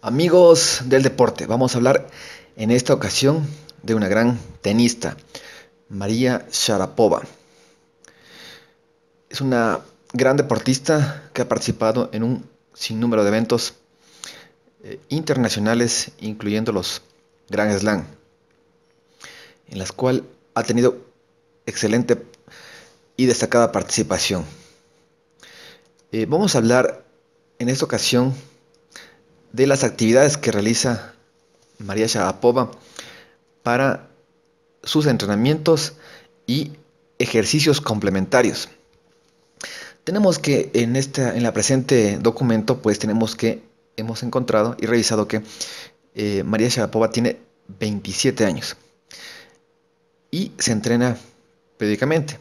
Amigos del deporte, vamos a hablar en esta ocasión de una gran tenista, María Sharapova. Es una gran deportista que ha participado en un sinnúmero de eventos eh, internacionales, incluyendo los Grand Slam, en las cuales ha tenido excelente y destacada participación. Eh, vamos a hablar en esta ocasión de las actividades que realiza María Sharapova para sus entrenamientos y ejercicios complementarios. Tenemos que en esta en la presente documento pues tenemos que hemos encontrado y revisado que eh, María Sharapova tiene 27 años y se entrena periódicamente.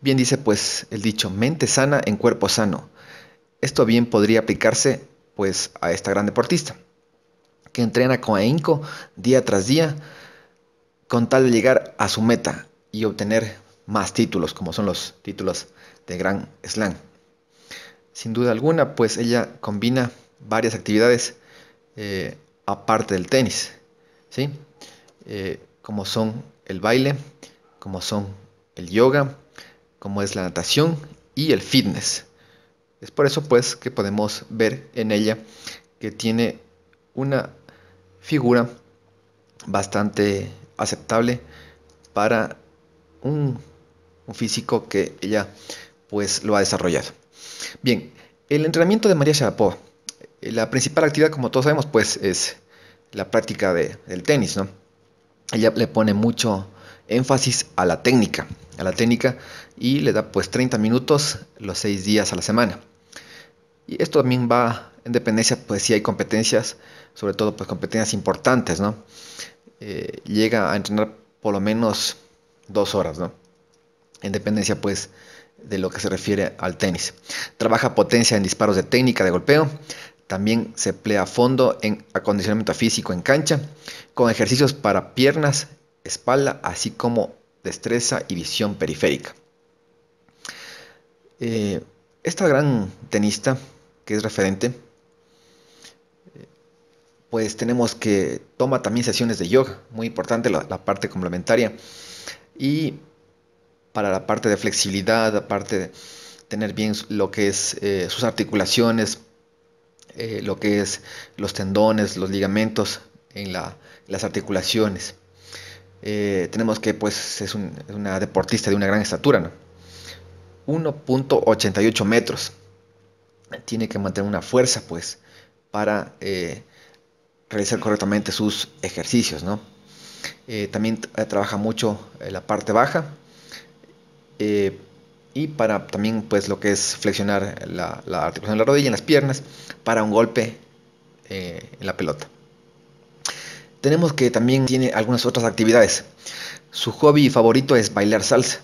Bien dice pues el dicho, mente sana en cuerpo sano. Esto bien podría aplicarse pues a esta gran deportista, que entrena con ahínco día tras día con tal de llegar a su meta y obtener más títulos, como son los títulos de gran Slam. Sin duda alguna, pues ella combina varias actividades eh, aparte del tenis, ¿sí? Eh, como son el baile, como son el yoga, como es la natación y el fitness. Es por eso pues que podemos ver en ella que tiene una figura bastante aceptable para un, físico que ella pues lo ha desarrollado. Bien, el entrenamiento de María Sharapova. Eh, la principal actividad, como todos sabemos, pues es la práctica del tenis, Ella le pone mucho énfasis a la técnica, a la técnica y le da pues 30 minutos los 6 días a la semana. Y esto también va en dependencia, pues si hay competencias, sobre todo pues competencias importantes, ¿no? Eh, llega a entrenar por lo menos dos horas, ¿no? En dependencia pues de lo que se refiere al tenis. Trabaja potencia en disparos de técnica de golpeo. También se emplea a fondo en acondicionamiento físico en cancha, con ejercicios para piernas, espalda, así como destreza y visión periférica. Eh, esta gran tenista que es referente, pues tenemos que toma también sesiones de yoga, muy importante la, parte complementaria. Y para la parte de flexibilidad, aparte de tener bien lo que es eh, sus articulaciones, eh, lo que es los tendones, los ligamentos en las articulaciones. Eh, tenemos que pues es, una deportista de una gran estatura, 1.88 metros tiene que mantener una fuerza, pues, para eh, realizar correctamente sus ejercicios, eh, también eh, trabaja mucho la parte baja y para también, pues, lo que es flexionar la, articulación de la rodilla en las piernas para un golpe en la pelota. Tenemos que también tiene algunas otras actividades. Su hobby favorito es bailar salsa,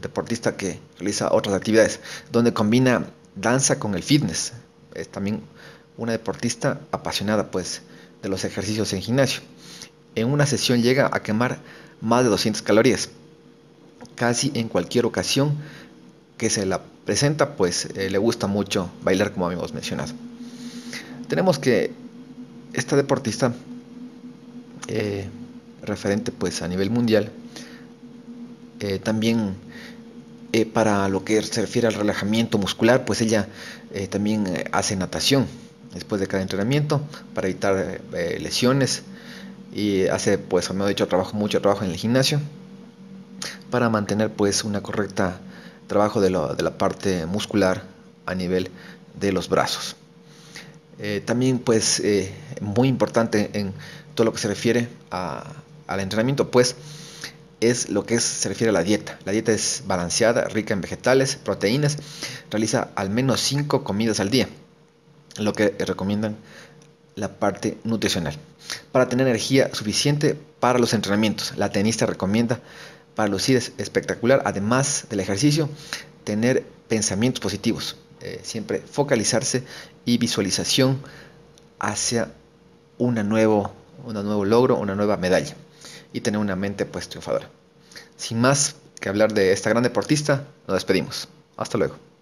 deportista que realiza otras actividades, donde combina danza con el fitness. Es también una deportista apasionada pues de los ejercicios en gimnasio. En una sesión llega a quemar más de 200 calorías. Casi en cualquier ocasión que se la presenta, pues eh, le gusta mucho bailar como habíamos mencionado. Tenemos que esta deportista, eh, referente pues a nivel mundial, eh, también eh, para lo que se refiere al relajamiento muscular, pues ella eh, también eh, hace natación después de cada entrenamiento para evitar lesiones y hace, pues, como he dicho, trabajo, mucho trabajo en el gimnasio para mantener, pues, una correcta trabajo de, la parte muscular a nivel de los brazos. también, pues, muy importante en todo lo que se refiere a, al entrenamiento, pues, es lo que se refiere a la dieta. La dieta es balanceada, rica en vegetales, proteínas. Realiza al menos 5 comidas al día, lo que recomiendan la parte nutricional. Para tener energía suficiente para los entrenamientos, la tenista recomienda para lucir espectacular, además del ejercicio, tener pensamientos positivos, eh, siempre focalizarse y visualización hacia una nuevo, un nuevo logro, una nueva medalla y tener una mente pues triunfadora. Sin más que hablar de esta gran deportista, nos despedimos. Hasta luego.